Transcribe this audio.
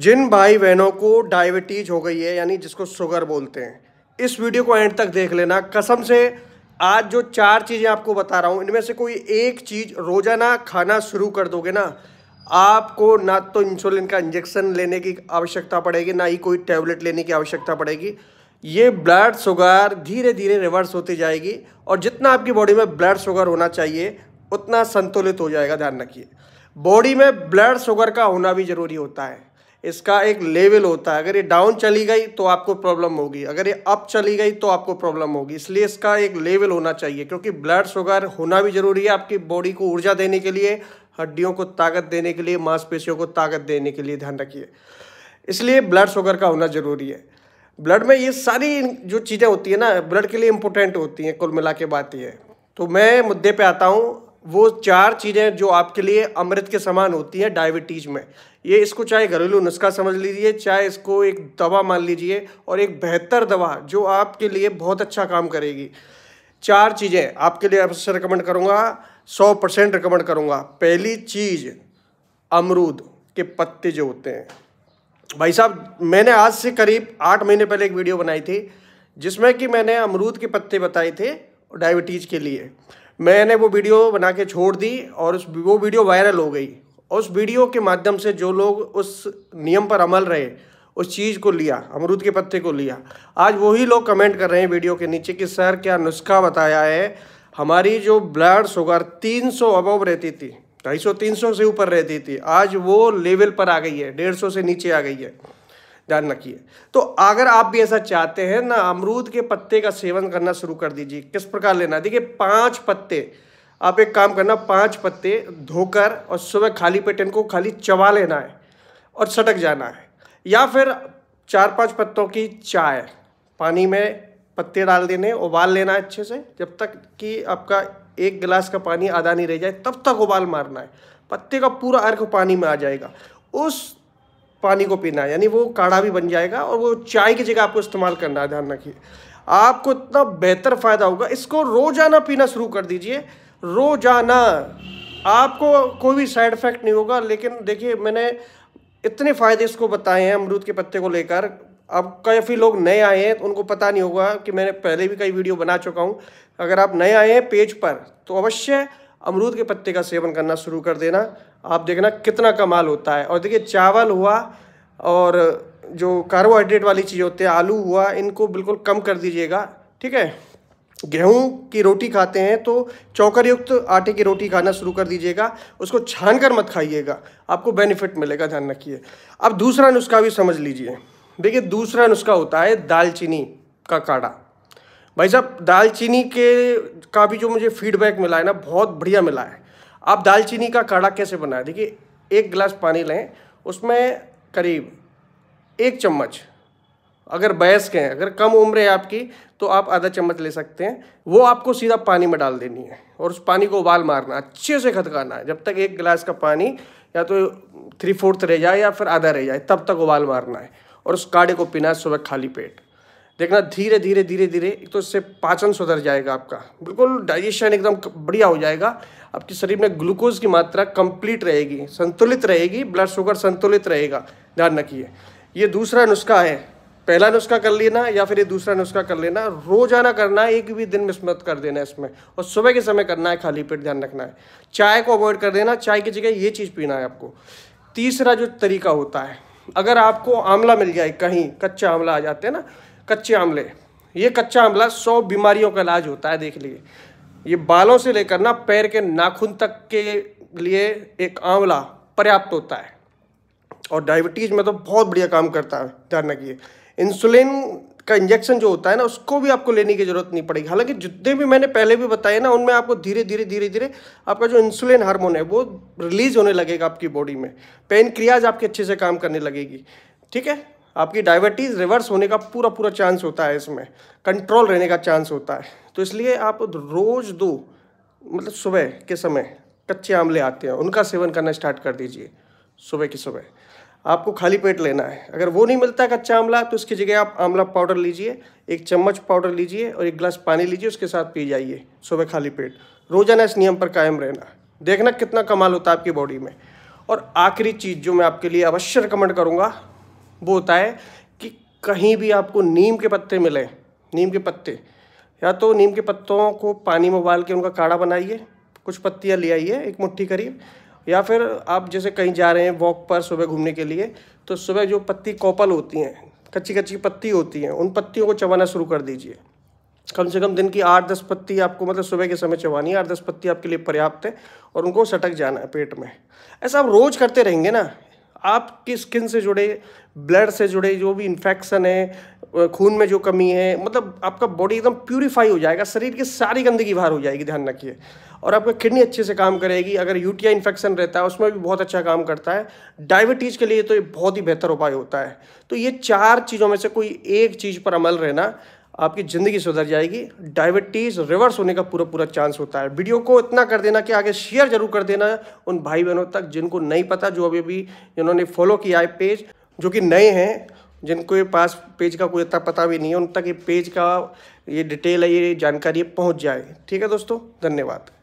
जिन भाई बहनों को डायबिटीज हो गई है यानी जिसको शुगर बोलते हैं इस वीडियो को एंड तक देख लेना कसम से आज जो चार चीज़ें आपको बता रहा हूँ इनमें से कोई एक चीज़ रोज़ाना खाना शुरू कर दोगे ना आपको ना तो इंसुलिन का इंजेक्शन लेने की आवश्यकता पड़ेगी ना ही कोई टैबलेट लेने की आवश्यकता पड़ेगी ये ब्लड शुगर धीरे धीरे रिवर्स होती जाएगी और जितना आपकी बॉडी में ब्लड शुगर होना चाहिए उतना संतुलित हो जाएगा ध्यान रखिए बॉडी में ब्लड शुगर का होना भी ज़रूरी होता है इसका एक लेवल होता है अगर ये डाउन चली गई तो आपको प्रॉब्लम होगी अगर ये अप चली गई तो आपको प्रॉब्लम होगी इसलिए इसका एक लेवल होना चाहिए क्योंकि ब्लड शुगर होना भी ज़रूरी है आपकी बॉडी को ऊर्जा देने के लिए हड्डियों को ताकत देने के लिए मांसपेशियों को ताकत देने के लिए ध्यान रखिए इसलिए ब्लड शुगर का होना ज़रूरी है ब्लड में ये सारी जो चीज़ें होती है ना ब्लड के लिए इम्पोर्टेंट होती हैं कुल मिला के बात यह तो मैं मुद्दे पे आता हूँ वो चार चीज़ें जो आपके लिए अमृत के समान होती हैं डायबिटीज में ये इसको चाहे घरेलू नुस्खा समझ लीजिए चाहे इसको एक दवा मान लीजिए और एक बेहतर दवा जो आपके लिए बहुत अच्छा काम करेगी चार चीज़ें आपके लिए अवश्य रिकमेंड करूँगा सौ परसेंट रिकमेंड करूँगा पहली चीज़ अमरूद के पत्ते जो होते हैं भाई साहब मैंने आज से करीब आठ महीने पहले एक वीडियो बनाई थी जिसमें कि मैंने अमरूद के पत्ते बताए थे डायबिटीज़ के लिए मैंने वो वीडियो बना के छोड़ दी और उस वो वीडियो वायरल हो गई उस वीडियो के माध्यम से जो लोग उस नियम पर अमल रहे उस चीज़ को लिया अमरूद के पत्ते को लिया आज वही लोग कमेंट कर रहे हैं वीडियो के नीचे कि सर क्या नुस्खा बताया है हमारी जो ब्लड शुगर 300 अबव रहती थी ढाई 300 से ऊपर रहती थी आज वो लेवल पर आ गई है डेढ़ से नीचे आ गई है ध्यान रखिए तो अगर आप भी ऐसा चाहते हैं ना अमरूद के पत्ते का सेवन करना शुरू कर दीजिए किस प्रकार लेना देखिए पाँच पत्ते आप एक काम करना पाँच पत्ते धोकर और सुबह खाली पेट इनको खाली चबा लेना है और सटक जाना है या फिर चार पांच पत्तों की चाय पानी में पत्ते डाल देने उबाल लेना है अच्छे से जब तक कि आपका एक गिलास का पानी आधा नहीं रह जाए तब तक उबाल मारना है पत्ते का पूरा अर्घ पानी में आ जाएगा उस पानी को पीना है यानी वो काढ़ा भी बन जाएगा और वो चाय की जगह आपको इस्तेमाल करना है ध्यान रखिए आपको इतना बेहतर फ़ायदा होगा इसको रोज़ाना पीना शुरू कर दीजिए रोज़ाना आपको कोई भी साइड इफ़ेक्ट नहीं होगा लेकिन देखिए मैंने इतने फ़ायदे इसको बताए हैं अमरूद के पत्ते को लेकर अब काफ़ी लोग नए आए हैं तो उनको पता नहीं होगा कि मैंने पहले भी कई वीडियो बना चुका हूँ अगर आप नए आए हैं पेज पर तो अवश्य अमरूद के पत्ते का सेवन करना शुरू कर देना आप देखना कितना कमाल होता है और देखिए चावल हुआ और जो कार्बोहाइड्रेट वाली चीज़ होती है आलू हुआ इनको बिल्कुल कम कर दीजिएगा ठीक है गेहूं की रोटी खाते हैं तो चौकर युक्त आटे की रोटी खाना शुरू कर दीजिएगा उसको छान कर मत खाइएगा आपको बेनिफिट मिलेगा ध्यान रखिए अब दूसरा नुस्खा भी समझ लीजिए देखिए दूसरा नुस्खा होता है दालचीनी का काढ़ा भाई साहब दालचीनी के का भी जो मुझे फीडबैक मिला है ना बहुत बढ़िया मिला है आप दालचीनी का काढ़ा कैसे बनाए देखिए एक गिलास पानी लें उसमें करीब एक चम्मच अगर वयस्क हैं अगर कम उम्र है आपकी तो आप आधा चम्मच ले सकते हैं वो आपको सीधा पानी में डाल देनी है और उस पानी को उबाल मारना अच्छे से खदकाना है जब तक एक गिलास का पानी या तो थ्री फोर्थ रह जाए या फिर आधा रह जाए तब तक उबाल मारना है और उस काढ़े को पीना है सुबह खाली पेट देखना धीरे धीरे धीरे धीरे एक तो इससे पाचन सुधर जाएगा आपका बिल्कुल डाइजेशन एकदम बढ़िया हो जाएगा आपके शरीर में ग्लूकोज की मात्रा कंप्लीट रहेगी संतुलित रहेगी ब्लड शुगर संतुलित रहेगा ध्यान रखिए ये दूसरा नुस्खा है पहला नुस्खा कर लेना या फिर ये दूसरा नुस्खा कर लेना रोजाना करना है एक भी दिन में मत कर देना इसमें और सुबह के समय करना है खाली पेट ध्यान रखना है चाय को अवॉइड कर देना चाय की जगह ये चीज़ पीना है आपको तीसरा जो तरीका होता है अगर आपको आंवला मिल जाए कहीं कच्चा आंवला आ जाते हैं ना कच्चे आंवले ये कच्चा आंवला सौ बीमारियों का इलाज होता है देख लीजिए ये बालों से लेकर ना पैर के नाखून तक के लिए एक आंवला पर्याप्त होता है और डायबिटीज़ में तो बहुत बढ़िया काम करता है ध्यान रखिए इंसुलिन का इंजेक्शन जो होता है ना उसको भी आपको लेने की ज़रूरत नहीं पड़ेगी हालांकि जितने भी मैंने पहले भी बताए ना उनमें आपको धीरे धीरे धीरे धीरे आपका जो इंसुलिन हार्मोन है वो रिलीज होने लगेगा आपकी बॉडी में पेन क्रियाज आपकी अच्छे से काम करने लगेगी ठीक है आपकी डायबिटीज़ रिवर्स होने का पूरा पूरा चांस होता है इसमें कंट्रोल रहने का चांस होता है तो इसलिए आप रोज़ दो मतलब सुबह के समय कच्चे आंवले आते हैं उनका सेवन करना स्टार्ट कर दीजिए सुबह की सुबह आपको खाली पेट लेना है अगर वो नहीं मिलता है कच्चा आंवला तो इसकी जगह आप आंवला पाउडर लीजिए एक चम्मच पाउडर लीजिए और एक गिलास पानी लीजिए उसके साथ पी जाइए सुबह खाली पेट रोज़ाना इस नियम पर कायम रहना देखना कितना कमाल होता है आपकी बॉडी में और आखिरी चीज़ जो मैं आपके लिए अवश्य रिकमेंड करूँगा वो होता है कि कहीं भी आपको नीम के पत्ते मिले नीम के पत्ते या तो नीम के पत्तों को पानी में उबाल के उनका काढ़ा बनाइए कुछ पत्तियाँ ले आइए एक मुट्ठी करीब या फिर आप जैसे कहीं जा रहे हैं वॉक पर सुबह घूमने के लिए तो सुबह जो पत्ती कॉपल होती हैं कच्ची कच्ची पत्ती होती हैं उन पत्तियों को चबाना शुरू कर दीजिए कम से कम दिन की आठ दस पत्ती आपको मतलब सुबह के समय चबानी है आठ दस पत्ती आपके लिए पर्याप्त है और उनको सटक जाना है पेट में ऐसा आप रोज़ करते रहेंगे ना आप किस से जुड़े ब्लड से जुड़े जो भी इन्फेक्शन है खून में जो कमी है मतलब आपका बॉडी एकदम प्यूरीफाई हो जाएगा शरीर की सारी गंदगी बाहर हो जाएगी ध्यान रखिए और आपका किडनी अच्छे से काम करेगी अगर यूटीआई इन्फेक्शन रहता है उसमें भी बहुत अच्छा काम करता है डायबिटीज़ के लिए तो ये बहुत ही बेहतर उपाय होता है तो ये चार चीज़ों में से कोई एक चीज़ पर अमल रहना आपकी ज़िंदगी सुधर जाएगी डायबिटीज़ रिवर्स होने का पूरा पूरा चांस होता है वीडियो को इतना कर देना कि आगे शेयर जरूर कर देना उन भाई बहनों तक जिनको नहीं पता जो अभी भी जिन्होंने फॉलो किया है पेज जो कि नए हैं जिनको पास पेज का कोई इतना पता भी नहीं है उन तक ये पेज का ये डिटेल है ये जानकारी पहुँच जाए ठीक है दोस्तों धन्यवाद